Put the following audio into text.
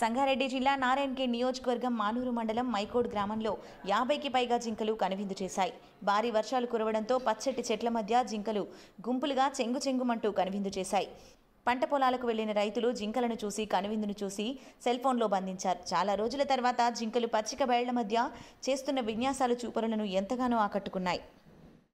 సంగారెడ్డి జిల్లా నారాయణకే నియోజకవర్గం మానూరు మండలం మైకోడ్ గ్రామంలో యాభైకి పైగా జింకలు కనువిందు చేశాయి భారీ వర్షాలు కురవడంతో పచ్చటి చెట్ల మధ్య జింకలు గుంపులుగా చెంగు చెంగుమంటూ కనువిందు చేశాయి పంట పొలాలకు వెళ్లిన రైతులు జింకలను చూసి కనువిందును చూసి సెల్ఫోన్లో బంధించారు చాలా రోజుల తర్వాత జింకలు పచ్చిక బయళ్ల మధ్య చేస్తున్న విన్యాసాలు చూపరులను ఎంతగానో ఆకట్టుకున్నాయి